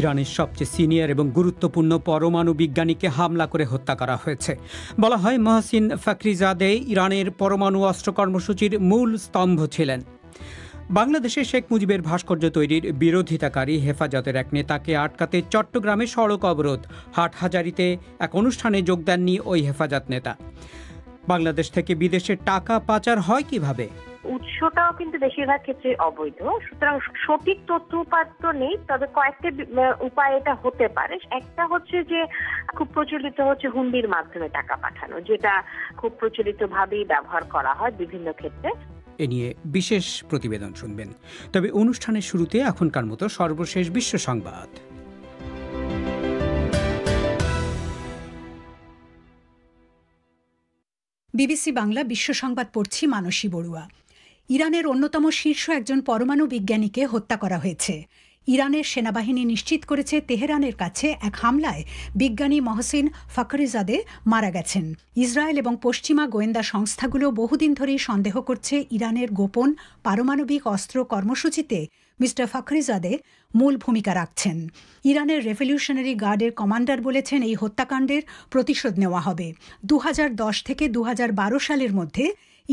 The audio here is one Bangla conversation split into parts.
ইরানের সবচেয়ে সিনিয়র এবং গুরুত্বপূর্ণ পরমাণু বিজ্ঞানীকে হামলা করে হত্যা করা হয়েছে বলা হয় মহাসিন ফাকরিজাদে ইরানের পরমাণু অস্ত্র কর্মসূচির মূল স্তম্ভ ছিলেন বাংলাদেশে শেখ মুজিবের ভাস্কর্য তৈরির বিরোধিতাকারী হেফাজতের এক নেতাকে আটকাতে চট্টগ্রামে সড়ক অবরোধ হাটহাজারিতে এক অনুষ্ঠানে যোগ দেননি ওই হেফাজত নেতা বাংলাদেশ থেকে বিদেশে টাকা পাচার হয় কিভাবে উৎসটাও কিন্তু বেশিরভাগ ক্ষেত্রে অবৈধ সুতরাং সঠিক তথ্য উপাত্ত নেই তবে কয়েকটা উপায় এটা হতে পারে একটা হচ্ছে যে খুব প্রচলিত হচ্ছে হুন্ডির মাধ্যমে টাকা পাঠানো যেটা খুব প্রচলিত ভাবেই ব্যবহার করা হয় বিভিন্ন ক্ষেত্রে এ নিয়ে বিশেষ প্রতিবেদন শুনবেন তবে অনুষ্ঠানের শুরুতে এখনকার মতো সর্বশেষ বিশ্ব সংবাদ বিবিসি বাংলা বিশ্ব সংবাদ পড়ছি মানসী বড়ুয়া ইরানের অন্যতম শীর্ষ একজন পরমাণু বিজ্ঞানীকে হত্যা করা হয়েছে ইরানের সেনাবাহিনী নিশ্চিত করেছে তেহরানের কাছে এক হামলায় বিজ্ঞানী মহসিন ফখরিজাদে মারা গেছেন ইসরায়েল এবং পশ্চিমা গোয়েন্দা সংস্থাগুলো বহুদিন ধরেই সন্দেহ করছে ইরানের গোপন পারমাণবিক অস্ত্র কর্মসূচিতে মিস্টার ফখরিজাদে মূল ভূমিকা রাখছেন ইরানের রেভলিউশনারি গার্ডের কমান্ডার বলেছেন এই হত্যাকাণ্ডের প্রতিশোধ নেওয়া হবে দু থেকে দু সালের মধ্যে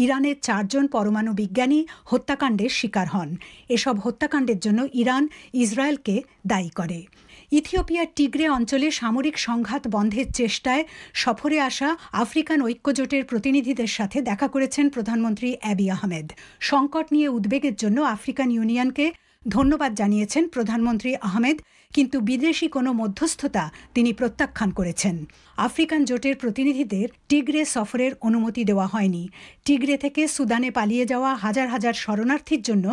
ইরানের চারজন পরমাণু বিজ্ঞানী হত্যাকাণ্ডের শিকার হন এসব হত্যাকাণ্ডের জন্য ইরান ইসরায়েলকে দায়ী করে ইথিওপিয়ার টিগ্রে অঞ্চলে সামরিক সংঘাত বন্ধের চেষ্টায় সফরে আসা আফ্রিকান ঐক্যজোটের প্রতিনিধিদের সাথে দেখা করেছেন প্রধানমন্ত্রী অ্যাবি আহমেদ সংকট নিয়ে উদ্বেগের জন্য আফ্রিকান ইউনিয়নকে ধন্যবাদ জানিয়েছেন প্রধানমন্ত্রী আহমেদ কিন্তু বিদেশি কোনো মধ্যস্থতা তিনি প্রত্যাখ্যান করেছেন আফ্রিকান জোটের প্রতিনিধিদের টিগ্রে সফরের অনুমতি দেওয়া হয়নি টিগ্রে থেকে সুদানে পালিয়ে যাওয়া হাজার হাজার শরণার্থীর জন্য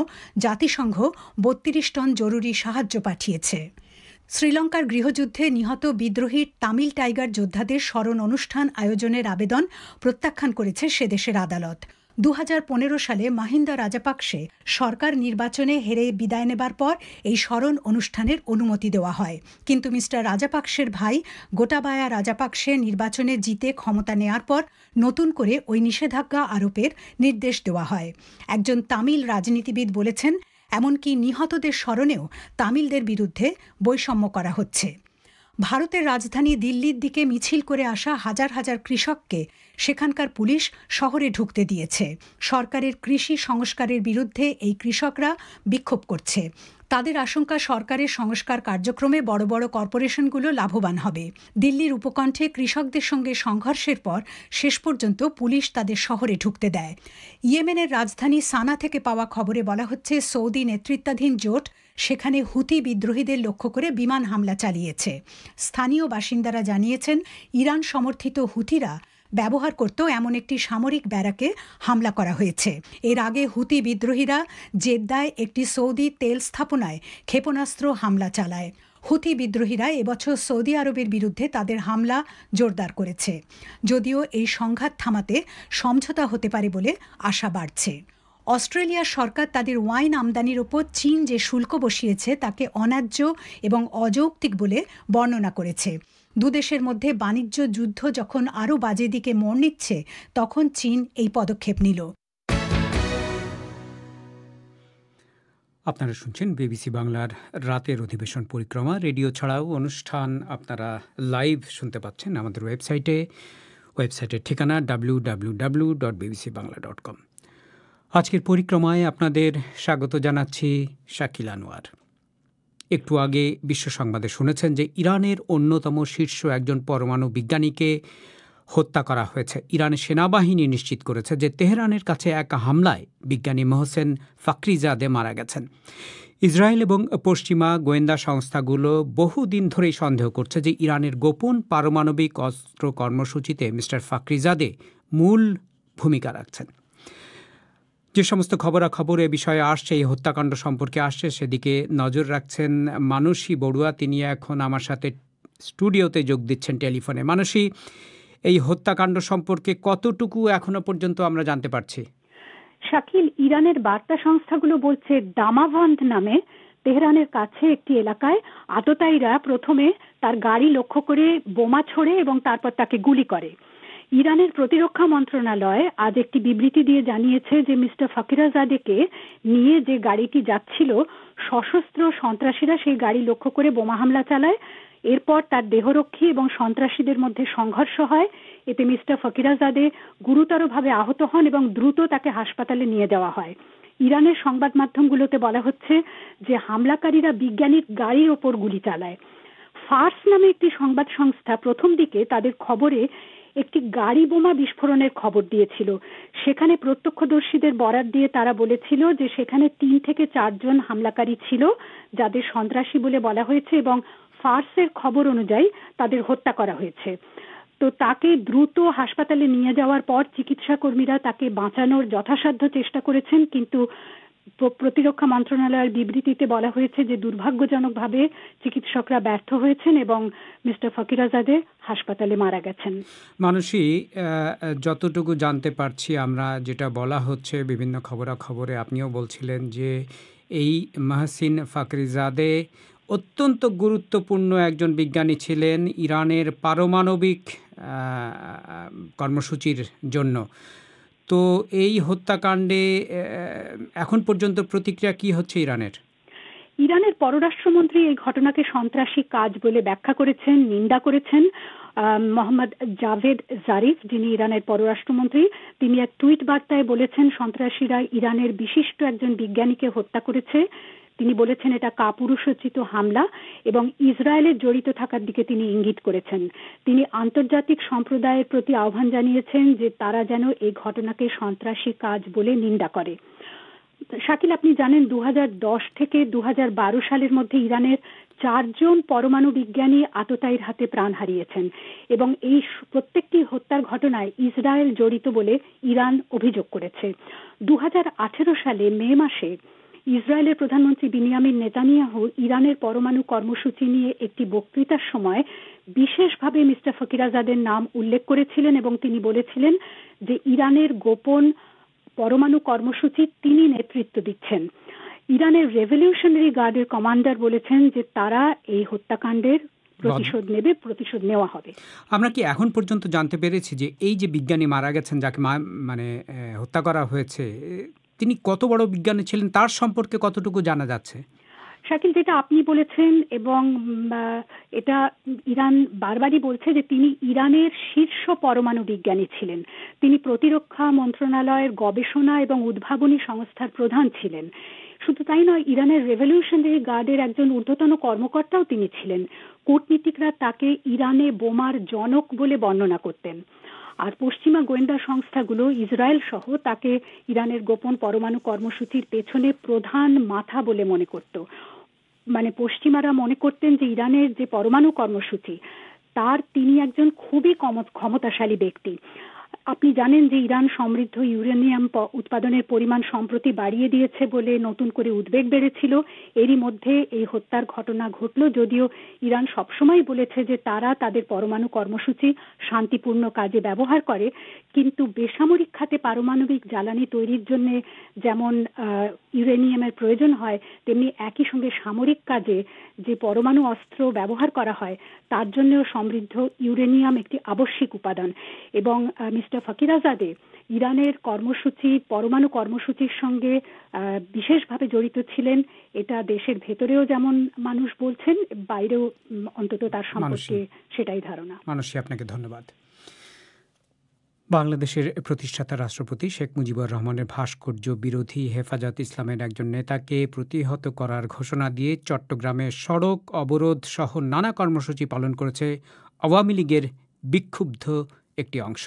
জাতিসংঘ বত্রিশ টন জরুরি সাহায্য পাঠিয়েছে শ্রীলঙ্কার গৃহযুদ্ধে নিহত বিদ্রোহী তামিল টাইগার যোদ্ধাদের স্মরণ অনুষ্ঠান আয়োজনের আবেদন প্রত্যাখ্যান করেছে সে দেশের আদালত দু সালে মাহিন্দা রাজাপাকসে সরকার নির্বাচনে হেরে বিদায় নেবার পর এই স্মরণ অনুষ্ঠানের অনুমতি দেওয়া হয় কিন্তু মিস্টার রাজাপাকসের ভাই গোটাবায়া রাজাপাকসে নির্বাচনে জিতে ক্ষমতা নেয়ার পর নতুন করে ওই নিষেধাজ্ঞা আরোপের নির্দেশ দেওয়া হয় একজন তামিল রাজনীতিবিদ বলেছেন এমনকি নিহতদের স্মরণেও তামিলদের বিরুদ্ধে বৈষম্য করা হচ্ছে ভারতের রাজধানী দিল্লির দিকে মিছিল করে আসা হাজার হাজার কৃষককে সেখানকার পুলিশ শহরে ঢুকতে দিয়েছে সরকারের কৃষি সংস্কারের বিরুদ্ধে এই কৃষকরা বিক্ষোভ করছে তাদের আশঙ্কা সরকারের সংস্কার কার্যক্রমে বড় বড় কর্পোরেশনগুলো লাভবান হবে দিল্লির উপকণ্ঠে কৃষকদের সঙ্গে সংঘর্ষের পর শেষ পর্যন্ত পুলিশ তাদের শহরে ঢুকতে দেয় ইয়েমেনের রাজধানী সানা থেকে পাওয়া খবরে বলা হচ্ছে সৌদি নেতৃত্বাধীন জোট সেখানে হুতি বিদ্রোহীদের লক্ষ্য করে বিমান হামলা চালিয়েছে স্থানীয় বাসিন্দারা জানিয়েছেন ইরান সমর্থিত হুতিরা ব্যবহার করত এমন একটি সামরিক ব্যারাকে হামলা করা হয়েছে এর আগে হুতি বিদ্রোহীরা জেদ্দায় একটি সৌদি তেল স্থাপনায় ক্ষেপণাস্ত্র হামলা চালায় হুতি বিদ্রোহীরা এবছর সৌদি আরবের বিরুদ্ধে তাদের হামলা জোরদার করেছে যদিও এই সংঘাত থামাতে সমঝোতা হতে পারে বলে আশা বাড়ছে অস্ট্রেলিয়া সরকার তাদের ওয়াইন আমদানির ওপর চীন যে শুল্ক বসিয়েছে তাকে অন্যায্য এবং অযৌক্তিক বলে বর্ণনা করেছে দুদেশের মধ্যে বাণিজ্য যুদ্ধ যখন আরও বাজে দিকে মোড় নিচ্ছে তখন চীন এই পদক্ষেপ নিল আপনারা শুনছেন বিবিসি বাংলার রাতের অধিবেশন পরিক্রমা রেডিও ছাড়াও অনুষ্ঠান আপনারা লাইভ শুনতে পাচ্ছেন আমাদের ওয়েবসাইটে ওয়েবসাইটের ঠিকানা W W W dot BBC Bangla dot com আজকের পরিক্রমায় আপনাদের স্বাগত জানাচ্ছি শাকিল আনোয়ার একটু আগে বিশ্ব সংবাদে শুনেছেন যে ইরানের অন্যতম শীর্ষ একজন পরমাণু বিজ্ঞানীকে হত্যা করা হয়েছে ইরানের সেনাবাহিনী নিশ্চিত করেছে যে তেহরানের কাছে এক হামলায় বিজ্ঞানী মোহসেন ফাকরিজাদে মারা গেছেন ইসরায়েল এবং পশ্চিমা গোয়েন্দা সংস্থাগুলো বহুদিন ধরেই সন্দেহ করছে যে ইরানের গোপন পারমাণবিক অস্ত্র কর্মসূচিতে মিস্টার ফাকরিজাদে মূল ভূমিকা রাখছেন যে সমস্ত খবরাখবর এ বিষয়ে আসছে এই হত্যাকাণ্ড সম্পর্কে আসছে সেদিকে নজর রাখছেন মানসী বড়ুয়া তিনি এখন আমার সাথে স্টুডিওতে যোগ দিচ্ছেন টেলিফোনে মানসী এই হত্যাকাণ্ড সম্পর্কে কতটুকু এখনো পর্যন্ত আমরা জানতে পারছি শাকিল ইরানের বার্তা সংস্থাগুলো বলছে দামাভান্দ নামে তেহরানের কাছে একটি এলাকায় আততায়ীরা প্রথমে তার গাড়ি লক্ষ্য করে বোমা ছোড়ে এবং তারপর তাকে গুলি করে ইরানের প্রতিরক্ষা মন্ত্রণালয় আজ একটি বিবৃতি দিয়ে জানিয়েছে যে মিস্টার ফকিরাজাদেকে নিয়ে যে গাড়িটি যাচ্ছিল সশস্ত্র সন্ত্রাসীরা সেই গাড়ি লক্ষ্য করে বোমা হামলা চালায় এরপর তার দেহরক্ষী এবং সন্ত্রাসীদের মধ্যে সংঘর্ষ হয় এতে মিস্টার ফকিরাজাদে গুরুতরভাবে আহত হন এবং দ্রুত তাকে হাসপাতালে নিয়ে যাওয়া হয় ইরানের সংবাদ মাধ্যমগুলোতে বলা হচ্ছে যে হামলাকারীরা বিজ্ঞানীর গাড়ির ওপর গুলি চালায় ফার্স নামে একটি সংবাদ সংস্থা প্রথম দিকে তাদের খবরে একটি গাড়ি বোমা বিস্ফোরণের খবর দিয়েছিল সেখানে প্রত্যক্ষদর্শীদের বরাত দিয়ে তারা বলেছিল যে সেখানে তিন থেকে চারজন হামলাকারী ছিল যাদের সন্ত্রাসী বলে বলা হয়েছে এবং ফার্সের খবর অনুযায়ী তাদের হত্যা করা হয়েছে তো তাকে দ্রুত হাসপাতালে নিয়ে যাওয়ার পর চিকিৎসা কর্মীরা তাকে বাঁচানোর যথাসাধ্য চেষ্টা করেছেন কিন্তু প্রতিরক্ষা মন্ত্রণালয়ের বিবৃতিতে বলা হয়েছে যে দুর্ভাগ্যজনকভাবে চিকিৎসকরা ব্যর্থ হয়েছেন এবং মিস্টার ফকিরাজাদে হাসপাতালে মারা গেছেন মানুষই যতটুকু জানতে পারছি আমরা যেটা বলা হচ্ছে বিভিন্ন খবরাখবরে আপনিও বলছিলেন যে এই মাহসিন ফাকরিজাদে অত্যন্ত গুরুত্বপূর্ণ একজন বিজ্ঞানী ছিলেন ইরানের পারমাণবিক কর্মসূচির জন্য তো এই হত্যাকাণ্ডে এখন পর্যন্ত প্রতিক্রিয়া কি হচ্ছে ইরানের ইরানের পররাষ্ট্রমন্ত্রী এই ঘটনাকে সন্ত্রাসী কাজ বলে ব্যাখ্যা করেছেন নিন্দা করেছেন মোহাম্মদ জাভেদ জারিফ যিনি ইরানের পররাষ্ট্রমন্ত্রী তিনি এক টুইট বার্তায় বলেছেন সন্ত্রাসীরা ইরানের বিশিষ্ট একজন বিজ্ঞানীকে হত্যা করেছে তিনি বলেছেন এটা কাপুরুষোচিত হামলা এবং ইসরায়েলের জড়িত থাকার দিকে তিনি ইঙ্গিত করেছেন তিনি আন্তর্জাতিক সম্প্রদায়ের প্রতি আহ্বান জানিয়েছেন যে তারা যেন এই ঘটনাকে সন্ত্রাসী কাজ বলে নিন্দা করে শাকিল আপনি জানেন দু থেকে দু সালের মধ্যে ইরানের চারজন পরমাণু বিজ্ঞানী আততায়ীর হাতে প্রাণ হারিয়েছেন এবং এই প্রত্যেকটি হত্যার ঘটনায় ইসরায়েল জড়িত বলে ইরান অভিযোগ করেছে দু সালে মে মাসে ইসরায়েলের প্রধানমন্ত্রী বিনিয়ামিন নেতানিয়াহু ইরানের পরমাণু কর্মসূচি নিয়ে একটি বক্তৃতার সময় বিশেষভাবে মিস্টার ফকিরাজাদের নাম উল্লেখ করেছিলেন এবং তিনি বলেছিলেন যে ইরানের গোপন পরমাণু কর্মসূচি তিনি নেতৃত্ব দিচ্ছেন ইরানের রেভলিউশনারি গার্ডের কমান্ডার বলেছেন যে তারা এই হত্যাকাণ্ডের প্রতিশোধ নেবে প্রতিশোধ নেওয়া হবে আমরা কি এখন পর্যন্ত জানতে পেরেছি যে এই যে বিজ্ঞানী মারা গেছেন যাকে মানে হত্যা করা হয়েছে তিনি কত বড় বিজ্ঞানী ছিলেন তার সম্পর্কে কতটুকু জানা যাচ্ছে শাকিল যেটা আপনি বলেছেন এবং এটা ইরান বারবারই বলছে যে তিনি ইরানের শীর্ষ পরমাণু বিজ্ঞানী ছিলেন তিনি প্রতিরক্ষা মন্ত্রণালয়ের গবেষণা এবং উদ্ভাবনী সংস্থার প্রধান ছিলেন শুধু তাই নয় ইরানের রেভলিউশনারি গার্ডের একজন ঊর্ধ্বতন কর্মকর্তাও তিনি ছিলেন কূটনীতিকরা তাকে ইরানে বোমার জনক বলে বর্ণনা করতেন আর পশ্চিমা গোয়েন্দা সংস্থাগুলো ইসরায়েল সহ তাকে ইরানের গোপন পরমাণু কর্মসূচির পেছনে প্রধান মাথা বলে মনে করত মানে পশ্চিমারা মনে করতেন যে ইরানের যে পরমাণু কর্মসূচি তার তিনি একজন খুবই ক্ষমতাশালী ব্যক্তি আপনি জানেন যে ইরান সমৃদ্ধ ইউরেনিয়াম উৎপাদনের পরিমাণ সম্প্রতি বাড়িয়ে দিয়েছে বলে নতুন করে উদ্বেগ বেড়েছিল এরই মধ্যে এই হত্যার ঘটনা ঘটল যদিও ইরান সবসময় বলেছে যে তারা তাদের পরমাণু কর্মসূচি শান্তিপূর্ণ কাজে ব্যবহার করে কিন্তু বেসামরিক খাতে পারমাণবিক জ্বালানি তৈরির জন্য যেমন ইউরেনিয়ামের প্রয়োজন হয় তেমনি একই সঙ্গে সামরিক কাজে যে পরমাণু অস্ত্র ব্যবহার করা হয় তার জন্যও সমৃদ্ধ ইউরেনিয়াম একটি আবশ্যিক উপাদান এবং ডক্টর ফকির আজাদে ইরানের কর্মসূচি পরমাণু কর্মসূচির সঙ্গে বিশেষভাবে জড়িত ছিলেন এটা দেশের ভেতরেও যেমন মানুষ বলছেন বাইরেও অন্তত তার সম্পর্কে সেটাই ধারণা মানসী আপনাকে ধন্যবাদ বাংলাদেশের প্রতিষ্ঠাতা রাষ্ট্রপতি শেখ মুজিবুর রহমানের ভাস্কর্য বিরোধী হেফাজত ইসলামের একজন নেতাকে প্রতিহত করার ঘোষণা দিয়ে চট্টগ্রামে সড়ক অবরোধ সহ নানা কর্মসূচি পালন করেছে আওয়ামী লীগের বিক্ষুব্ধ একটি অংশ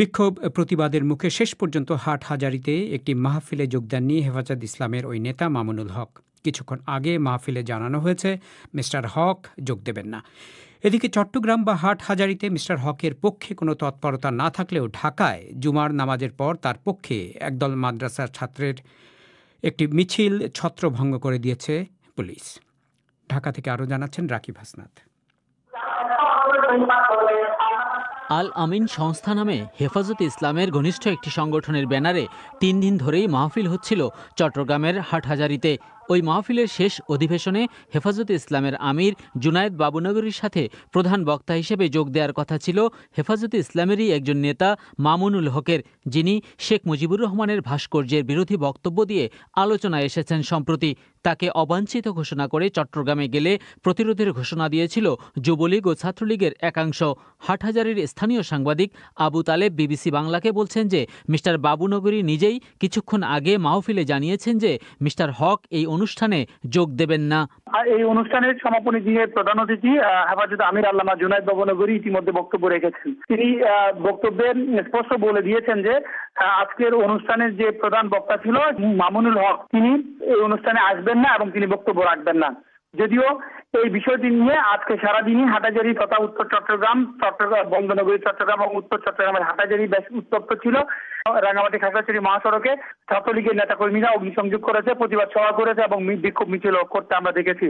বিক্ষোভ প্রতিবাদের মুখে শেষ পর্যন্ত হাট হাজারিতে একটি মাহফিলে যোগদান নিয়ে হেফাজত ইসলামের ওই নেতা মামুনুল হক কিছুক্ষণ আগে মাহফিলে জানানো হয়েছে মিস্টার হক যোগ দেবেন না এদিকে চট্টগ্রাম বা হাট হাজারিতে মিস্টার হকের পক্ষে কোনো তৎপরতা না থাকলেও ঢাকায় জুমার নামাজের পর তার পক্ষে একদল মাদ্রাসার ছাত্রের একটি মিছিল ছত্রভঙ্গ করে দিয়েছে পুলিশ ঢাকা থেকে আরও জানাচ্ছেন রাকিব হাসনাথ আল আমিন সংস্থা নামে হেফাজতে ইসলামের ঘনিষ্ঠ একটি সংগঠনের ব্যানারে তিন দিন ধরেই মাহফিল হচ্ছিল চট্টগ্রামের হাটহাজারিতে ওই মাহফিলের শেষ অধিবেশনে হেফাজতে ইসলামের আমির জুনায়েদ বাবুনগরীর সাথে প্রধান বক্তা হিসেবে যোগ দেওয়ার কথা ছিল হেফাজতে ইসলামেরই একজন নেতা মামুনুল হকের যিনি শেখ মুজিবুর রহমানের ভাস্কর্যের বিরোধী বক্তব্য দিয়ে আলোচনায় এসেছেন সম্প্রতি তাকে অবাঞ্ছিত ঘোষণা করে চট্টগ্রামে গেলে প্রতিরোধের ঘোষণা দিয়েছিল যুবলীগ ও ছাত্রলীগের একাংশ হাটহাজারির স্থানীয় সাংবাদিক আবু তালেব বিবিসি বাংলাকে বলছেন যে মিস্টার বাবুনগরী নিজেই কিছুক্ষণ আগে মাহফিলে জানিয়েছেন যে মিস্টার হক এই অনুষ্ঠানে যোগ দেবেন না এই অনুষ্ঠানের সমাপনী দিয়ে প্রধান অতিথি হেফাজত আমির আল্লামা জুনায়দ ভবনগরী ইতিমধ্যে বক্তব্য রেখেছেন তিনি বক্তব্যে স্পষ্ট বলে দিয়েছেন যে আজকের অনুষ্ঠানের যে প্রধান বক্তা ছিল মামুনুল হক তিনি এই অনুষ্ঠানে আসবেন না এবং তিনি বক্তব্য রাখবেন না যদিও এই বিষয়টি নিয়ে আজকে সারাদিনই হাটাজারি তথা উত্তর চট্টগ্রাম চট্টগ্রাম বঙ্গনগরী চট্টগ্রাম এবং উত্তর চট্টগ্রামের হাটাজারি বেশ উত্তপ্ত ছিল রাঙামাটি খাগড়াছড়ি মহাসড়কে ছাত্রলীগের নেতাকর্মীরা অগ্নিসংযোগ করেছে প্রতিবাদ সভা করেছে এবং বিক্ষোভ মিছিল করতে আমরা দেখেছি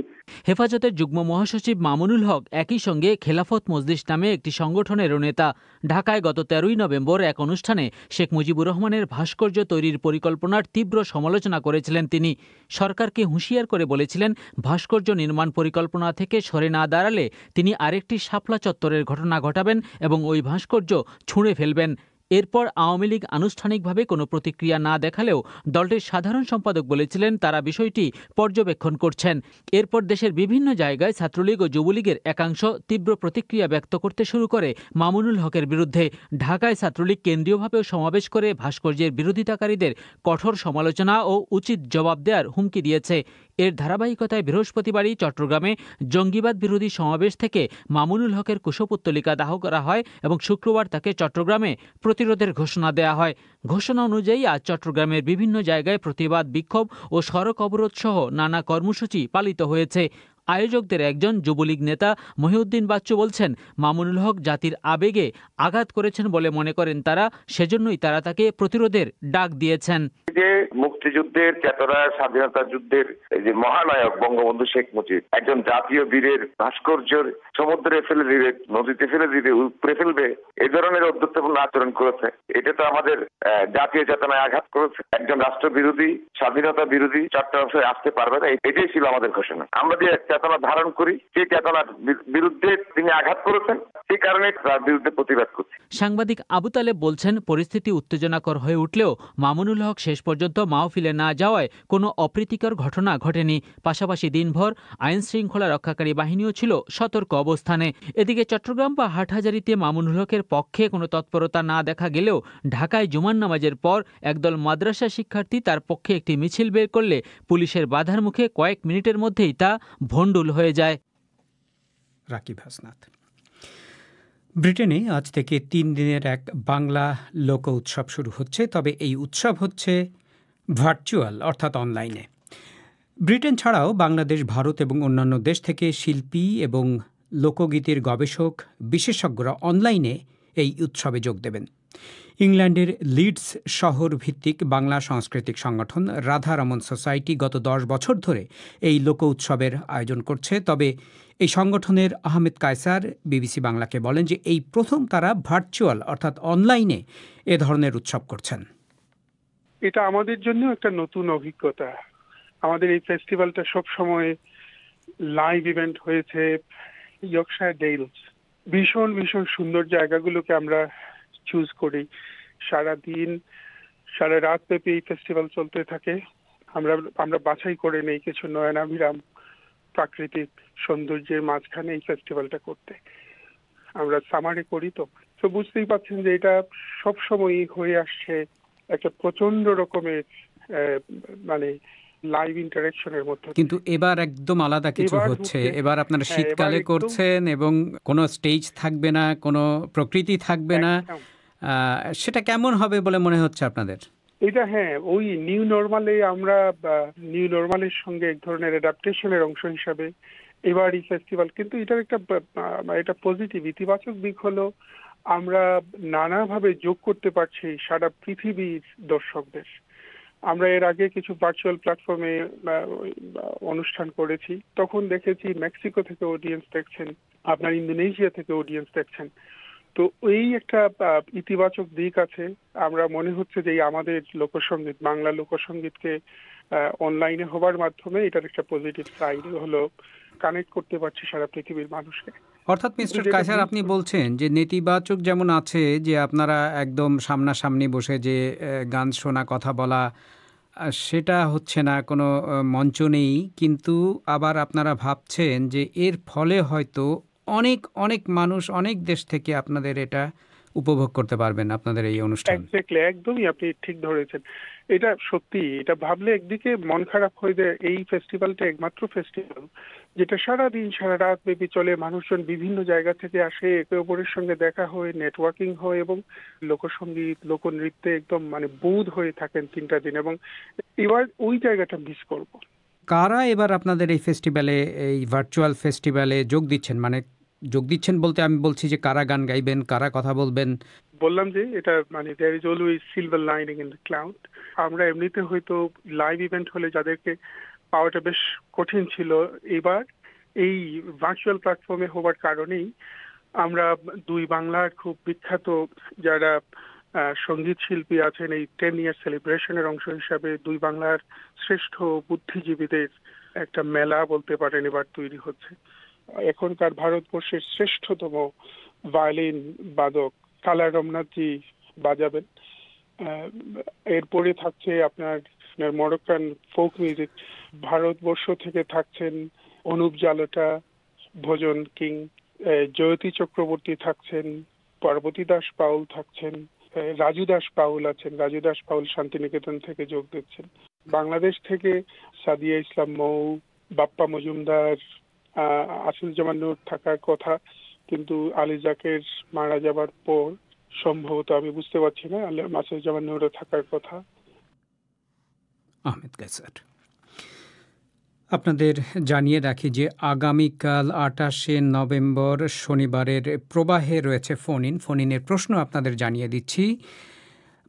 হেফাজতের যুগ্ম মহাসচিব মামুনুল হক একই সঙ্গে খেলাফত মজলিস নামে একটি সংগঠনেরও নেতা ঢাকায় গত তেরোই নভেম্বর এক অনুষ্ঠানে শেখ মুজিবুর রহমানের ভাস্কর্য তৈরির পরিকল্পনার তীব্র সমালোচনা করেছিলেন তিনি সরকারকে হুঁশিয়ার করে বলেছিলেন ভাস্কর্য নির্মাণ পরিকল্পনা পরিকল্পনা থেকে সরে না দাঁড়ালে তিনি আরেকটি শাপলা চত্বরের ঘটনা ঘটাবেন এবং ওই ভাস্কর্য ছুঁড়ে ফেলবেন এরপর আওয়ামী লীগ আনুষ্ঠানিকভাবে কোনো প্রতিক্রিয়া না দেখালেও দলটির সাধারণ সম্পাদক বলেছিলেন তারা বিষয়টি পর্যবেক্ষণ করছেন এরপর দেশের বিভিন্ন জায়গায় ছাত্রলীগ ও যুবলীগের একাংশ তীব্র প্রতিক্রিয়া ব্যক্ত করতে শুরু করে মামুনুল হকের বিরুদ্ধে ঢাকায় ছাত্রলীগ কেন্দ্রীয়ভাবেও সমাবেশ করে ভাস্কর্যের বিরোধিতাকারীদের কঠোর সমালোচনা ও উচিত জবাব দেওয়ার হুমকি দিয়েছে এর ধারাবাহিকতায় বৃহস্পতিবারই চট্টগ্রামে জঙ্গিবাদ বিরোধী সমাবেশ থেকে মামুনুল হকের কুশপুত্তলিকা দাহ করা হয় এবং শুক্রবার তাকে চট্টগ্রামে প্রতিরোধের ঘোষণা দেয়া হয় ঘোষণা অনুযায়ী আজ চট্টগ্রামের বিভিন্ন জায়গায় প্রতিবাদ বিক্ষোভ ও সড়ক অবরোধ সহ নানা কর্মসূচি পালিত হয়েছে আয়োজকদের একজন যুবলীগ নেতা মহিউদ্দিন বাচ্চু বলছেন মামুনুল হক জাতির আবেগে আঘাত করেছেন বলে মনে করেন তারা সেজন্যই তারা তাকে প্রতিরোধের ডাক দিয়েছেন যে মুক্তিযুদ্ধের চেতনা স্বাধীনতা যুদ্ধের যে মহানায়ক বঙ্গবন্ধু শেখ মুজিব একজন জাতীয় বীরের ভাস্কর্য সমুদ্রে ফেলে দিবে নদীতে ফেলে দিবে উপরে ফেলবে এই ধরনের অধ্যক্ষপূর্ণ আচরণ করেছে এটা তো আমাদের জাতীয় চেতনায় আঘাত করেছে একজন রাষ্ট্র বিরোধী স্বাধীনতা বিরোধী চট্টগ্রামে আসতে পারবে না এটাই ছিল আমাদের ঘোষণা আমরা যে চেতনা ধারণ করি সেই চেতনার বিরুদ্ধে তিনি আঘাত করেছেন সেই কারণে তার বিরুদ্ধে প্রতিবাদ করছি সাংবাদিক আবু তালেব বলছেন পরিস্থিতি উত্তেজনাকর হয়ে উঠলেও মামুনুল হক শেষ পর্যন্ত মাহফিলে না যাওয়ায় কোনো অপ্রীতিকর ঘটনা ঘটেনি পাশাপাশি দিনভর আইন শৃঙ্খলা রক্ষাকারী বাহিনীও ছিল সতর্ক অবস্থানে এদিকে চট্টগ্রাম বা হাটহাজারিতে মামুনুল হকের পক্ষে কোনো তৎপরতা না দেখা গেলেও ঢাকায় জুমান নামাজের পর একদল মাদ্রাসা শিক্ষার্থী তার পক্ষে একটি মিছিল বের করলে পুলিশের বাধার মুখে কয়েক মিনিটের মধ্যেই তা ভণ্ডুল হয়ে যায় রাকিব হাসনাথ ব্রিটেনে আজ থেকে তিন দিনের এক বাংলা লোক উৎসব শুরু হচ্ছে তবে এই উৎসব হচ্ছে ভার্চুয়াল অর্থাৎ অনলাইনে ব্রিটেন ছাড়াও বাংলাদেশ ভারত এবং অন্যান্য দেশ থেকে শিল্পী এবং লোকগীতির গবেষক বিশেষজ্ঞরা অনলাইনে এই উৎসবে যোগ দেবেন ইংল্যান্ডের লিডস শহর ভিত্তিক বাংলা সাংস্কৃতিক সংগঠন রাধারমন সোসাইটি গত দশ বছর ধরে এই লোক উৎসবের আয়োজন করছে তবে এই সংগঠনের আহমেদ কায়সার বিবিসি বাংলাকে বলেন যে এই প্রথম তারা ভার্চুয়াল অর্থাৎ অনলাইনে এ ধরনের উৎসব করছেন এটা আমাদের জন্য একটা নতুন অভিজ্ঞতা আমাদের এই ফেস্টিভ্যালটা সব সময় লাইভ ইভেন্ট হয়েছে ইয়র্কশায়ার ডেইলস ভীষণ ভীষণ সুন্দর জায়গাগুলোকে আমরা চুজ করি সারা দিন সারা রাত ব্যাপী এই ফেস্টিভ্যাল চলতে থাকে আমরা আমরা বাছাই করে নেই কিছু নয়নাভিরাম প্রাকৃতিক সৌন্দর্যের মাঝখানে এই ফেস্টিভ্যালটা করতে আমরা সামারে করি তো তো বুঝতেই পারছেন যে এটা সবসময়ই হয়ে আসছে একটা প্রচন্ড রকমের মানে লাইভ ইন্টারাকশনের মধ্যে কিন্তু এবার একদম আলাদা কিছু হচ্ছে এবার আপনারা হ্যাঁ, শীতকালে করছেন এবং কোনো স্টেজ থাকবে না কোনো প্রকৃতি থাকবে না সেটা কেমন হবে বলে মনে হচ্ছে আপনাদের এটা হ্যাঁ ওই নিউ নর্মালে আমরা নিউ নর্মালের সঙ্গে এক ধরনের অ্যাডাপটেশনের অংশ হিসাবে এবার এই ফেস্টিভ্যাল কিন্তু এটার একটা এটা পজিটিভ ইতিবাচক দিক হলো আমরা নানাভাবে যোগ করতে পারছি সারা পৃথিবীর দর্শকদের আমরা এর আগে কিছু ভার্চুয়াল প্ল্যাটফর্মে অনুষ্ঠান করেছি তখন দেখেছি মেক্সিকো থেকে অডিয়েন্স দেখছেন আপনার ইন্দোনেশিয়া থেকে অডিয়েন্স দেখছেন তো এই একটা ইতিবাচক দিক আছে আমরা মনে হচ্ছে যে আমাদের লোকসঙ্গীত বাংলা লোকসঙ্গীতকে অনলাইনে হবার মাধ্যমে এটার একটা পজিটিভ সাইড হলো কানেক্ট করতে পারছি সারা পৃথিবীর মানুষকে অর্থাৎ মিস্টার কাইসার আপনি বলছেন যে নেতিবাচক যেমন আছে যে আপনারা একদম সামনাসামনি বসে যে গান শোনা কথা বলা সেটা হচ্ছে না কোনো মঞ্চ নেই কিন্তু আবার আপনারা ভাবছেন যে এর ফলে হয়তো অনেক অনেক মানুষ অনেক দেশ থেকে আপনাদের এটা উপভোগ করতে পারবেন আপনাদের এই অনুষ্ঠান একদমই আপনি ঠিক ধরেছেন এটা সত্যি এটা ভাবলে একদিকে মন খারাপ হয়ে যায় এই ফেস্টিভ্যালটা একমাত্র ফেস্টিভ্যাল যেটা সারা দিন সারা রাত ব্যাপী চলে মানুষজন বিভিন্ন জায়গা থেকে আসে একে অপরের সঙ্গে দেখা হয় নেটওয়ার্কিং হয় এবং লোকসঙ্গীত লোকনৃত্যে একদম মানে বুধ হয়ে থাকেন তিনটা দিন এবং এবার ওই জায়গাটা মিস করবো কারা এবার আপনাদের এই ফেস্টিভ্যালে এই ভার্চুয়াল ফেস্টিভ্যালে যোগ দিচ্ছেন মানে যোগ দিচ্ছেন বলতে আমি বলছি যে কারা গান গাইবেন কারা কথা বলবেন বললাম যে এটা মানে there is always silver lining in the cloud আমরা এমনিতে হয়তো লাইভ ইভেন্ট হলে যাদেরকে পাওয়াটা বেশ কঠিন ছিল এবার এই ভার্চুয়াল প্ল্যাটফর্মে হওয়ার কারণেই আমরা দুই বাংলার খুব বিখ্যাত যারা সঙ্গীত শিল্পী আছেন এই টেন ইয়ার সেলিব্রেশনের অংশ হিসাবে দুই বাংলার শ্রেষ্ঠ বুদ্ধিজীবীদের একটা মেলা বলতে পারেন এবার তৈরি হচ্ছে এখনকার ভারতবর্ষের শ্রেষ্ঠতম ভায়োলিন বাদক কালা রমনাথজি বাজাবেন এরপরে থাকছে আপনার মরক্কান ফোক মিউজিক ভারতবর্ষ থেকে থাকছেন অনুপ জালোটা ভোজন কিং জয়তী চক্রবর্তী থাকছেন পার্বতী দাস পাউল থাকছেন রাজু দাস পাউল আছেন রাজু দাস পাউল শান্তিনিকেতন থেকে যোগ দিচ্ছেন বাংলাদেশ থেকে সাদিয়া ইসলাম মৌ বাপ্পা মজুমদার জামান নূর থাকার কথা কিন্তু আলী জাকের মারা যাবার পর সম্ভবত আমি বুঝতে পারছি না জামান নূরও থাকার কথা আহমেদ কাইসার আপনাদের জানিয়ে রাখি যে আগামীকাল আটাশে নভেম্বর শনিবারের প্রবাহে রয়েছে ফোনিন ফোনিনের প্রশ্ন আপনাদের জানিয়ে দিচ্ছি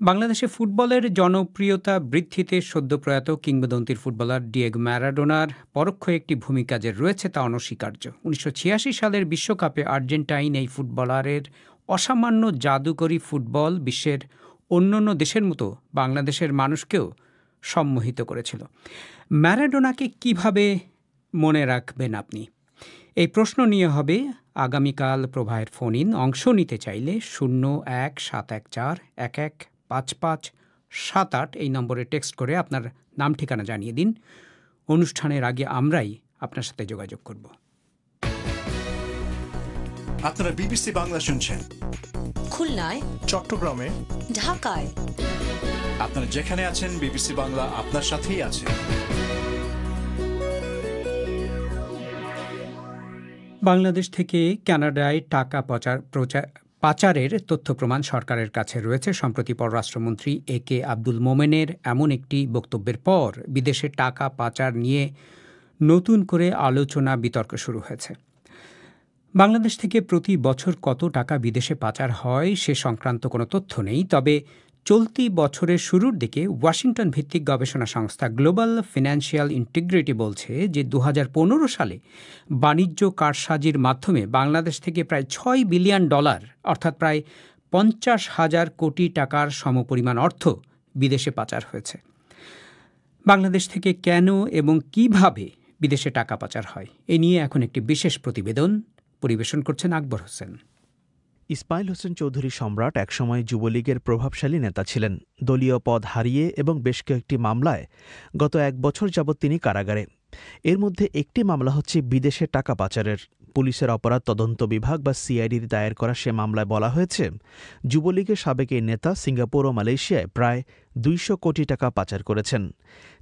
বাংলাদেশে ফুটবলের জনপ্রিয়তা বৃদ্ধিতে সদ্য প্রয়াত কিংবদন্তির ফুটবলার ডিয়েগ ম্যারাডোনার পরোক্ষ একটি ভূমিকা যে রয়েছে তা অনস্বীকার্য উনিশশো সালের বিশ্বকাপে আর্জেন্টাইন এই ফুটবলারের অসামান্য জাদুকরী ফুটবল বিশ্বের অন্যান্য দেশের মতো বাংলাদেশের মানুষকেও সম্মোহিত করেছিল ম্যারাডোনাকে কিভাবে মনে রাখবেন আপনি এই প্রশ্ন নিয়ে হবে আগামীকাল প্রভায়ের ফোন ইন অংশ নিতে চাইলে শূন্য এক সাত এক চার এক এক পাঁচ পাঁচ সাত আট এই নম্বরে টেক্সট করে আপনার নাম ঠিকানা জানিয়ে দিন অনুষ্ঠানের আগে আমরাই আপনার সাথে যোগাযোগ করব আপনারা বিবিসি বাংলা শুনছেন খুলনায় চট্টগ্রামে ঢাকায় আপনারা যেখানে আছেন বিবিসি বাংলা আপনার সাথেই আছে বাংলাদেশ থেকে কানাডায় টাকা প্রচার প্রচার পাচারের তথ্য প্রমাণ সরকারের কাছে রয়েছে সম্প্রতি পররাষ্ট্রমন্ত্রী এ কে আব্দুল মোমেনের এমন একটি বক্তব্যের পর বিদেশে টাকা পাচার নিয়ে নতুন করে আলোচনা বিতর্ক শুরু হয়েছে বাংলাদেশ থেকে প্রতি বছর কত টাকা বিদেশে পাচার হয় সে সংক্রান্ত কোনো তথ্য নেই তবে চলতি বছরের শুরুর দিকে ওয়াশিংটন ভিত্তিক গবেষণা সংস্থা গ্লোবাল ফিনান্সিয়াল ইন্টিগ্রিটি বলছে যে দু সালে বাণিজ্য কারসাজির মাধ্যমে বাংলাদেশ থেকে প্রায় ছয় বিলিয়ন ডলার অর্থাৎ প্রায় পঞ্চাশ হাজার কোটি টাকার সমপরিমাণ অর্থ বিদেশে পাচার হয়েছে বাংলাদেশ থেকে কেন এবং কিভাবে বিদেশে টাকা পাচার হয় এ নিয়ে এখন একটি বিশেষ প্রতিবেদন পরিবেশন করছেন আকবর হোসেন ইসমাইল হোসেন চৌধুরী সম্রাট একসময় যুবলীগের প্রভাবশালী নেতা ছিলেন দলীয় পদ হারিয়ে এবং বেশ কয়েকটি মামলায় গত এক বছর যাবৎ তিনি কারাগারে এর মধ্যে একটি মামলা হচ্ছে বিদেশে টাকা পাচারের পুলিশের অপরাধ তদন্ত বিভাগ বা সিআইডির দায়ের করা সে মামলায় বলা হয়েছে যুবলীগের সাবেক এই নেতা সিঙ্গাপুর ও মালয়েশিয়ায় প্রায় দুইশো কোটি টাকা পাচার করেছেন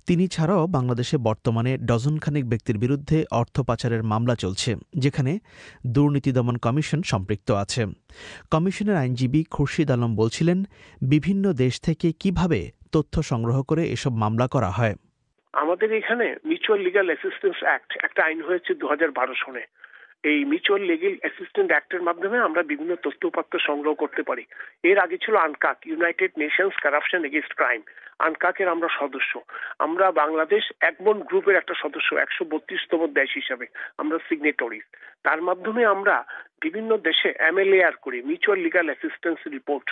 তিনি ছাড়াও বাংলাদেশে বর্তমানে ডজনখানিক ব্যক্তির বিরুদ্ধে অর্থ পাচারের মামলা চলছে যেখানে দুর্নীতি দমন কমিশন সম্পৃক্ত আছে কমিশনের আইনজীবী খুরশিদ আলম বলছিলেন বিভিন্ন দেশ থেকে কিভাবে তথ্য সংগ্রহ করে এসব মামলা করা হয় আমাদের এখানে মিউচুয়াল লিগাল অ্যাসিস্ট্যান্স অ্যাক্ট একটা আইন হয়েছে দু হাজার বারো সনে এই মিউচুয়াল লিগেল অ্যাসিস্ট্যান্ট অ্যাক্টের মাধ্যমে আমরা বিভিন্ন তথ্য উপাত্ত সংগ্রহ করতে পারি এর আগে ছিল UNCAC United Nations corruption against crime আনকাকের আমরা সদস্য আমরা বাংলাদেশ একমন গ্রুপের একটা সদস্য একশো বত্রিশতম দেশ হিসাবে আমরা সিগনেটরিজ তার মাধ্যমে আমরা বিভিন্ন দেশে আর করি mutual legal assistance report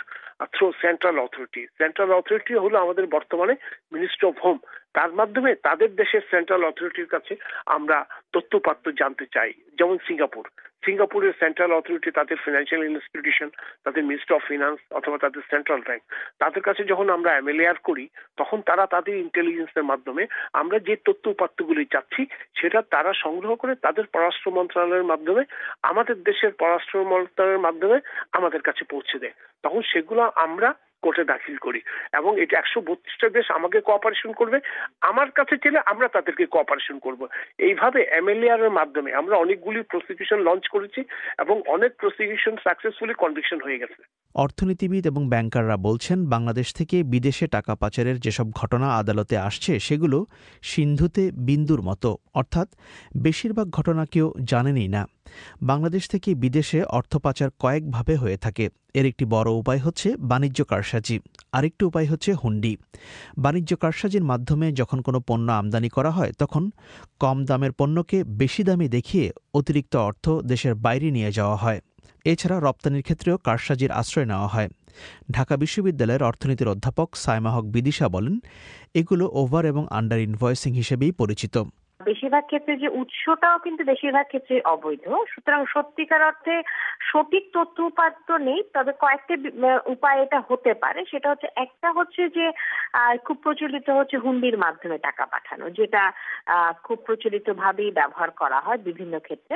through central authority central authority হলো আমাদের বর্তমানে মিনিস্ট্রি অফ হোম তার মাধ্যমে তাদের দেশের সেন্ট্রাল অথরিটির কাছে আমরা তথ্যপাত্র জানতে চাই যেমন সিঙ্গাপুর সিঙ্গাপুরের সেন্ট্রাল অথরিটি তাদের ফিনান্সিয়াল ইনস্টিটিউশন তাদের মিনিস্ট্রি অফ ফিনান্স অথবা তাদের সেন্ট্রাল ব্যাংক তাদের কাছে যখন আমরা অ্যামেলেয়ার করি তখন তারা তাদের ইন্টেলিজেন্সের মাধ্যমে আমরা যে তথ্য উপাত্তগুলি চাচ্ছি সেটা তারা সংগ্রহ করে তাদের পররাষ্ট্র মন্ত্রণালয়ের মাধ্যমে আমাদের দেশের পররাষ্ট্র মন্ত্রণালয়ের মাধ্যমে আমাদের কাছে পৌঁছে দেয় তখন সেগুলো আমরা কোর্টে দাখিল করি এবং এটা একশো বত্রিশটা দেশ আমাকে কোঅপারেশন করবে আমার কাছে চেলে আমরা তাদেরকে কোঅপারেশন করব এইভাবে এমএলএআর এর মাধ্যমে আমরা অনেকগুলি প্রসিকিউশন লঞ্চ করেছি এবং অনেক প্রসিকিউশন সাকসেসফুলি কনভিকশন হয়ে গেছে অর্থনীতিবিদ এবং ব্যাংকাররা বলছেন বাংলাদেশ থেকে বিদেশে টাকা পাচারের যেসব ঘটনা আদালতে আসছে সেগুলো সিন্ধুতে বিন্দুর মতো অর্থাৎ বেশিরভাগ ঘটনা কেউ জানেনই না বাংলাদেশ থেকে বিদেশে অর্থ পাচার কয়েকভাবে হয়ে থাকে এর একটি বড় উপায় হচ্ছে বাণিজ্য কারসাজি আরেকটি উপায় হচ্ছে হুন্ডি বাণিজ্য কারসাজির মাধ্যমে যখন কোনো পণ্য আমদানি করা হয় তখন কম দামের পণ্যকে বেশি দামে দেখিয়ে অতিরিক্ত অর্থ দেশের বাইরে নিয়ে যাওয়া হয় এছাড়া রপ্তানির ক্ষেত্রেও কারসাজির আশ্রয় নেওয়া হয় ঢাকা বিশ্ববিদ্যালয়ের অর্থনীতির অধ্যাপক সাইমাহক বিদিশা বলেন এগুলো ওভার এবং আন্ডার ইনভয়েসিং হিসেবেই পরিচিত বেশিরভাগ ক্ষেত্রে যে উৎসটাও কিন্তু বেশিরভাগ ক্ষেত্রে অবৈধ সুতরাং সত্যিকার অর্থে সঠিক তথ্য উপাত্ত নেই তবে কয়েকটি উপায় এটা হতে পারে সেটা হচ্ছে একটা হচ্ছে যে খুব প্রচলিত হচ্ছে হুন্ডির মাধ্যমে টাকা পাঠানো যেটা খুব প্রচলিত ভাবেই ব্যবহার করা হয় বিভিন্ন ক্ষেত্রে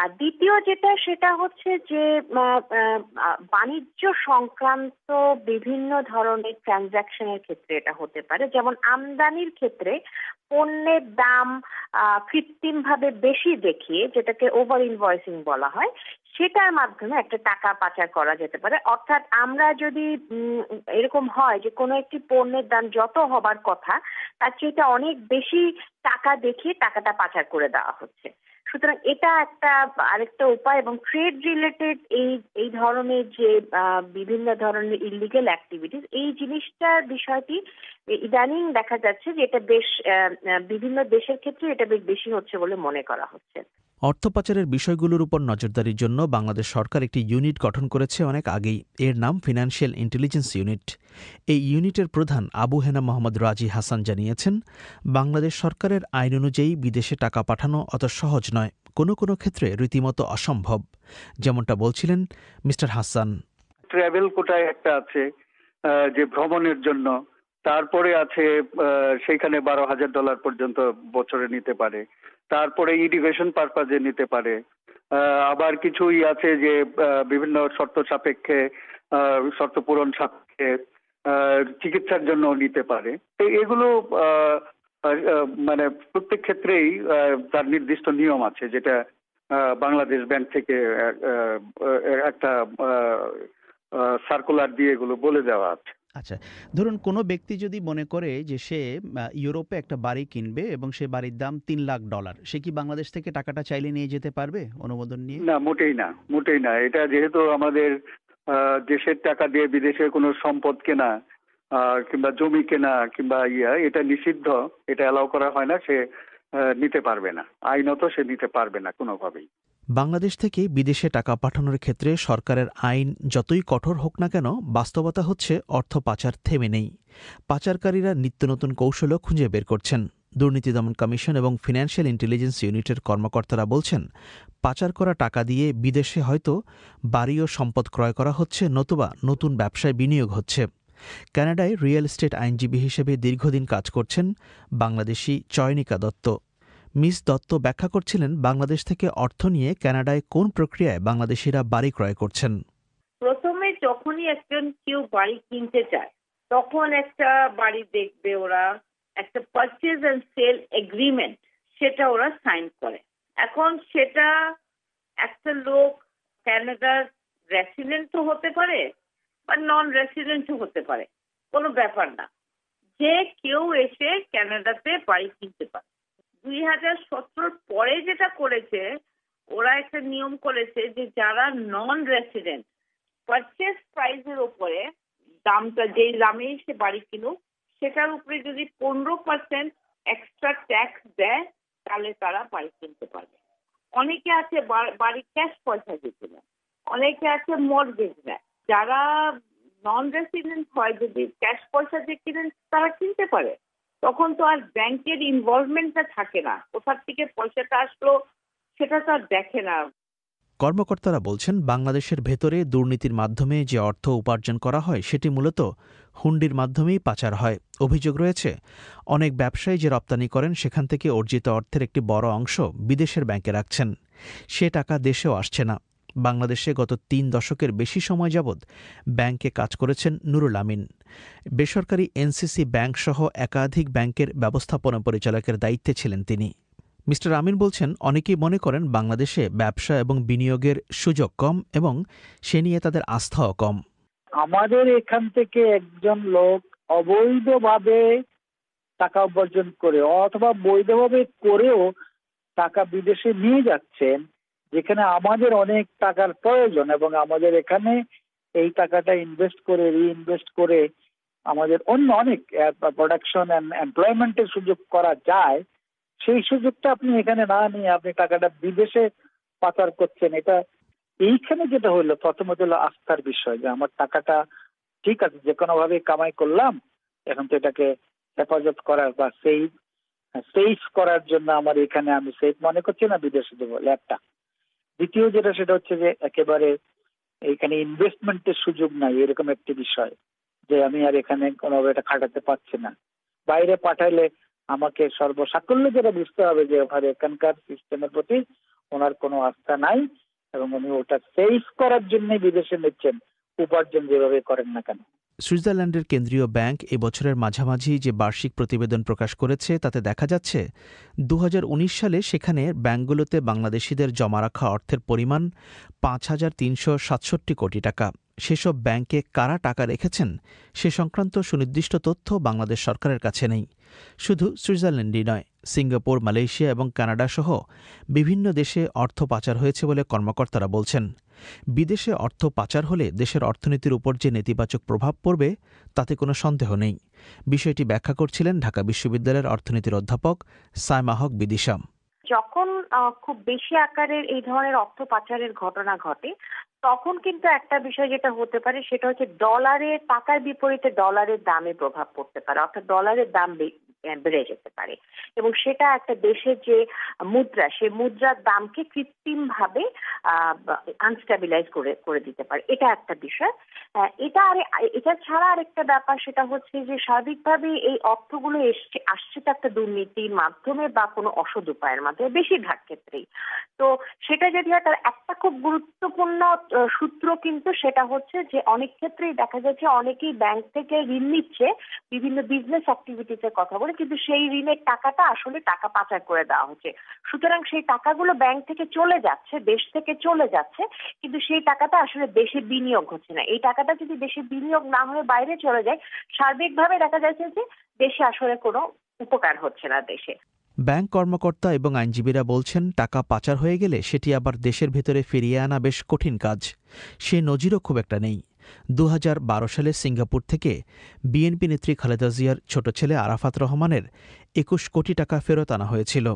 আর দ্বিতীয় যেটা সেটা হচ্ছে যে বাণিজ্য সংক্রান্ত বিভিন্ন ধরনের ট্রানজাকশনের ক্ষেত্রে এটা হতে পারে যেমন আমদানির ক্ষেত্রে পণ্যের দাম ভাবে বেশি দেখিয়ে যেটাকে ওভার ইনভয়েসিং বলা হয় সেটার মাধ্যমে একটা টাকা পাচার করা যেতে পারে অর্থাৎ আমরা যদি এরকম হয় যে কোনো একটি পণ্যের দাম যত হবার কথা তার চেয়ে অনেক বেশি টাকা দেখিয়ে টাকাটা পাচার করে দেওয়া হচ্ছে সুতরাং এটা একটা আরেকটা উপায় এবং ট্রেড রিলেটেড এই এই ধরনের যে বিভিন্ন ধরনের ইলিগেল অ্যাক্টিভিটিস এই জিনিসটার বিষয়টি ইদানিং দেখা যাচ্ছে যে এটা বেশ বিভিন্ন দেশের ক্ষেত্রে এটা বেশ বেশি হচ্ছে বলে মনে করা হচ্ছে অর্থ পাচারের বিষয়গুলোর উপর নজরদারির জন্য বাংলাদেশ সরকার একটি ইউনিট গঠন করেছে অনেক আগেই এর নাম ফিনান্সিয়াল ইন্টেলিজেন্স ইউনিট এই ইউনিটের প্রধান আবু হেনা মোহাম্মদ রাজি হাসান জানিয়েছেন বাংলাদেশ সরকারের আইন অনুযায়ী বিদেশে টাকা পাঠানো অত সহজ নয় কোনো কোনো ক্ষেত্রে রীতিমতো অসম্ভব যেমনটা বলছিলেন মিস্টার হাসান ট্রাভেল কোটায় একটা আছে যে ভ্রমণের জন্য তারপরে আছে সেইখানে বারো হাজার ডলার পর্যন্ত বছরে নিতে পারে তারপরে ইরিগেশন পারপাজে নিতে পারে আবার কিছুই আছে যে বিভিন্ন শর্ত সাপেক্ষে শর্ত পূরণ সাপেক্ষে চিকিৎসার জন্য নিতে পারে তো এগুলো মানে প্রত্যেক ক্ষেত্রেই তার নির্দিষ্ট নিয়ম আছে যেটা বাংলাদেশ ব্যাংক থেকে একটা সার্কুলার দিয়ে এগুলো বলে দেওয়া আছে আচ্ছা ধরুন কোনো ব্যক্তি যদি মনে করে যে সে ইউরোপে একটা বাড়ি কিনবে এবং সে বাড়ির দাম তিন লাখ ডলার সে কি বাংলাদেশ থেকে টাকাটা চাইলে নিয়ে যেতে পারবে অনুমোদন নিয়ে না মোটেই না মোটেই না এটা যেহেতু আমাদের দেশের টাকা দিয়ে বিদেশের কোনো সম্পদ কেনা কিংবা জমি কেনা কিংবা ইয়া এটা নিষিদ্ধ এটা অ্যালাউ করা হয় না সে নিতে পারবে না আইনত সে নিতে পারবে না কোনোভাবেই বাংলাদেশ থেকে বিদেশে টাকা পাঠানোর ক্ষেত্রে সরকারের আইন যতই কঠোর হোক না কেন বাস্তবতা হচ্ছে অর্থ পাচার থেমে নেই পাচারকারীরা নিত্য নতুন কৌশলও খুঁজে বের করছেন দুর্নীতি দমন কমিশন এবং ফিনান্সিয়াল ইন্টেলিজেন্স ইউনিটের কর্মকর্তারা বলছেন পাচার করা টাকা দিয়ে বিদেশে হয়তো বাড়ি ও সম্পদ ক্রয় করা হচ্ছে নতুবা নতুন ব্যবসায় বিনিয়োগ হচ্ছে কানাডায় রিয়েল এস্টেট আইনজীবী হিসেবে দীর্ঘদিন কাজ করছেন বাংলাদেশি চয়নিকা দত্ত মিস দত্ত ব্যাখ্যা করছিলেন বাংলাদেশ থেকে অর্থ নিয়ে কানাডায় কোন প্রক্রিয়ায় বাংলাদেশিরা বাড়ি ক্রয় করছেন প্রথমে যখনই একজন কেউ বাড়ি কিনতে চায় তখন একটা বাড়ি দেখবে ওরা একটা পারচেজ অ্যান্ড সেল এগ্রিমেন্ট সেটা ওরা সাইন করে এখন সেটা একটা লোক ক্যানাডার রেসিডেন্টও হতে পারে বা নন রেসিডেন্টও হতে পারে কোনো ব্যাপার না যে কেউ এসে ক্যানাডাতে বাড়ি কিনতে পারে হাজার সতেরোর পরে যেটা করেছে ওরা একটা নিয়ম করেছে যে যারা নন রেসিডেন্ট পারচেস প্রাইজের উপরে দামটা যেই দামে সে বাড়ি কিনুক সেটার উপরে যদি পনেরো পার্সেন্ট এক্সট্রা ট্যাক্স দেয় তাহলে তারা বাড়ি কিনতে পারবে অনেকে আছে বাড়ি ক্যাশ পয়সা দিতে না অনেকে আছে মর্গেজ নেয় যারা নন রেসিডেন্ট হয় যদি ক্যাশ পয়সা দিয়ে কিনেন তারা কিনতে পারে তখন তো আর ব্যাংকের ইনভলভমেন্টটা থাকে না কোথার থেকে পয়সাটা আসলো সেটা তো আর দেখে না কর্মকর্তারা বলছেন বাংলাদেশের ভেতরে দুর্নীতির মাধ্যমে যে অর্থ উপার্জন করা হয় সেটি মূলত হুন্ডির মাধ্যমেই পাচার হয় অভিযোগ রয়েছে অনেক ব্যবসায়ী যে রপ্তানি করেন সেখান থেকে অর্জিত অর্থের একটি বড় অংশ বিদেশের ব্যাংকে রাখছেন সে টাকা দেশেও আসছে না বাংলাদেশে গত তিন দশকের বেশি সময় যাবৎ ব্যাংকে কাজ করেছেন নুরুল আমিন বেসরকারি এনসিসি ব্যাংক সহ একাধিক ব্যাংকের ব্যবস্থাপনা পরিচালকের দায়িত্বে ছিলেন তিনি মিস্টার আমিন বলছেন অনেকেই মনে করেন বাংলাদেশে ব্যবসা এবং বিনিয়োগের সুযোগ কম এবং সে নিয়ে তাদের আস্থাও কম আমাদের এখান থেকে একজন লোক অবৈধভাবে টাকা উপার্জন করে অথবা বৈধভাবে করেও টাকা বিদেশে নিয়ে যাচ্ছেন যেখানে আমাদের অনেক টাকার প্রয়োজন এবং আমাদের এখানে এই টাকাটা ইনভেস্ট করে রিইনভেস্ট করে আমাদের অন্য অনেক প্রোডাকশন অ্যান্ড এমপ্লয়মেন্টের সুযোগ করা যায় সেই সুযোগটা আপনি এখানে না নিয়ে আপনি টাকাটা বিদেশে পাচার করছেন এটা এইখানে যেটা হলো প্রথমত হলো আস্থার বিষয় যে আমার টাকাটা ঠিক আছে যে কোনোভাবে কামাই করলাম এখন তো এটাকে হেফাজত করার বা সেই সেভ করার জন্য আমার এখানে আমি সেফ মনে করছি না বিদেশে দেবো ল্যাবটা দ্বিতীয় যেটা সেটা হচ্ছে যে একেবারে এখানে ইনভেস্টমেন্টের সুযোগ নাই এরকম একটি বিষয় যে আমি আর এখানে কোনোভাবে এটা খাটাতে পারছি না বাইরে পাঠাইলে আমাকে সর্বসাকল্য যেটা বুঝতে হবে যে ওখানে এখানকার সিস্টেমের প্রতি ওনার কোনো আস্থা নাই এবং উনি ওটা সেফ করার জন্য বিদেশে নিচ্ছেন উপার্জন যেভাবে করেন না কেন সুইজারল্যান্ডের কেন্দ্রীয় ব্যাংক এবছরের মাঝামাঝি যে বার্ষিক প্রতিবেদন প্রকাশ করেছে তাতে দেখা যাচ্ছে দু সালে সেখানে ব্যাংকগুলোতে বাংলাদেশিদের জমা রাখা অর্থের পরিমাণ পাঁচ হাজার তিনশো সাতষট্টি কোটি টাকা সেসব ব্যাংকে কারা টাকা রেখেছেন সে সংক্রান্ত সুনির্দিষ্ট তথ্য বাংলাদেশ সরকারের কাছে নেই শুধু সুইজারল্যান্ডই নয় সিঙ্গাপুর মালয়েশিয়া এবং কানাডা সহ বিভিন্ন দেশে অর্থ পাচার হয়েছে বলে কর্মকর্তারা বলছেন বিদেশে অর্থ পাচার হলে দেশের অর্থনীতির উপর যে নেতিবাচক প্রভাব পড়বে তাতে কোনো সন্দেহ নেই বিষয়টি ব্যাখ্যা করছিলেন ঢাকা বিশ্ববিদ্যালয়ের অর্থনীতির অধ্যাপক সায়মা হক বিদিশাম যখন খুব বেশি আকারের এই ধরনের অর্থ পাচারের ঘটনা ঘটে তখন কিন্তু একটা বিষয় যেটা হতে পারে সেটা হচ্ছে ডলারের টাকার বিপরীতে ডলারের দামে প্রভাব পড়তে পারে অর্থাৎ ডলারের দাম বেড়ে যেতে পারে এবং সেটা একটা দেশের যে মুদ্রা সে মুদ্রার দামকে কৃত্রিমভাবে আনস্টেবিলাইজ করে করে দিতে পারে এটা একটা বিষয় এটা আর এটা ছাড়া আরেকটা ব্যাপার সেটা হচ্ছে যে সার্বিকভাবে এই অর্থগুলো এসছে আসছে তো একটা দুর্নীতির মাধ্যমে বা কোনো অসদ উপায়ের মাধ্যমে বেশিরভাগ ক্ষেত্রেই তো সেটা যদি হয় তার একটা খুব গুরুত্বপূর্ণ সূত্র কিন্তু সেটা হচ্ছে যে অনেক ক্ষেত্রেই দেখা যাচ্ছে অনেকেই ব্যাংক থেকে ঋণ নিচ্ছে বিভিন্ন বিজনেস অ্যাক্টিভিটিসের কথা বলে কারণে কিন্তু সেই ঋণের টাকাটা আসলে টাকা পাচার করে দেওয়া হচ্ছে সুতরাং সেই টাকাগুলো ব্যাংক থেকে চলে যাচ্ছে দেশ থেকে চলে যাচ্ছে কিন্তু সেই টাকাটা আসলে দেশে বিনিয়োগ হচ্ছে না এই টাকাটা যদি দেশে বিনিয়োগ না হয়ে বাইরে চলে যায় সার্বিকভাবে দেখা যাচ্ছে যে দেশে আসলে কোনো উপকার হচ্ছে না দেশে ব্যাংক কর্মকর্তা এবং আইনজীবীরা বলছেন টাকা পাচার হয়ে গেলে সেটি আবার দেশের ভেতরে ফিরিয়ে আনা বেশ কঠিন কাজ সে নজিরও খুব একটা নেই দু সালে সিঙ্গাপুর থেকে বিএনপি নেত্রী খালেদা জিয়ার ছোট ছেলে আরাফাত রহমানের একুশ কোটি টাকা ফেরত আনা হয়েছিল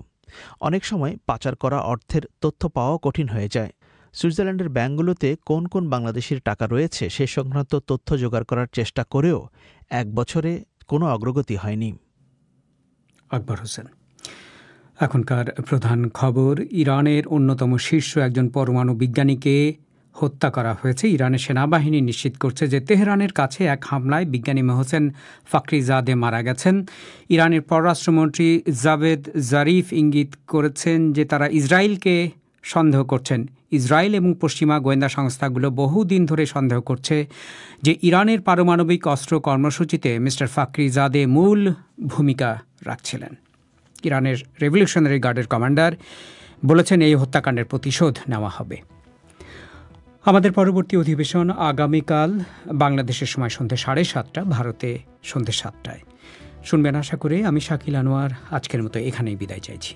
অনেক সময় পাচার করা অর্থের তথ্য পাওয়া কঠিন হয়ে যায় সুইজারল্যান্ডের ব্যাঙ্কগুলোতে কোন কোন বাংলাদেশির টাকা রয়েছে সে সংক্রান্ত তথ্য জোগাড় করার চেষ্টা করেও এক বছরে কোনো অগ্রগতি হয়নি আকবর হোসেন এখনকার প্রধান খবর ইরানের অন্যতম শীর্ষ একজন পরমাণু বিজ্ঞানীকে হত্যা করা হয়েছে ইরানের সেনাবাহিনী নিশ্চিত করছে যে তেহরানের কাছে এক হামলায় বিজ্ঞানী মেহসেন ফাকরিজাদে মারা গেছেন ইরানের পররাষ্ট্রমন্ত্রী জাভেদ জারিফ ইঙ্গিত করেছেন যে তারা ইসরায়েলকে সন্দেহ করছেন ইসরায়েল এবং পশ্চিমা গোয়েন্দা সংস্থাগুলো বহুদিন ধরে সন্দেহ করছে যে ইরানের পারমাণবিক অস্ত্র কর্মসূচিতে মিস্টার ফাকরিজাদে মূল ভূমিকা রাখছিলেন ইরানের রেভলিউশনারি গার্ডের কমান্ডার বলেছেন এই হত্যাকাণ্ডের প্রতিশোধ নেওয়া হবে আমাদের পরবর্তী অধিবেশন আগামীকাল বাংলাদেশের সময় সন্ধ্যে সাড়ে সাতটা ভারতে সন্ধ্যে সাতটায় শুনবেন আশা করে আমি শাকিল আনোয়ার আজকের মতো এখানেই বিদায় চাইছি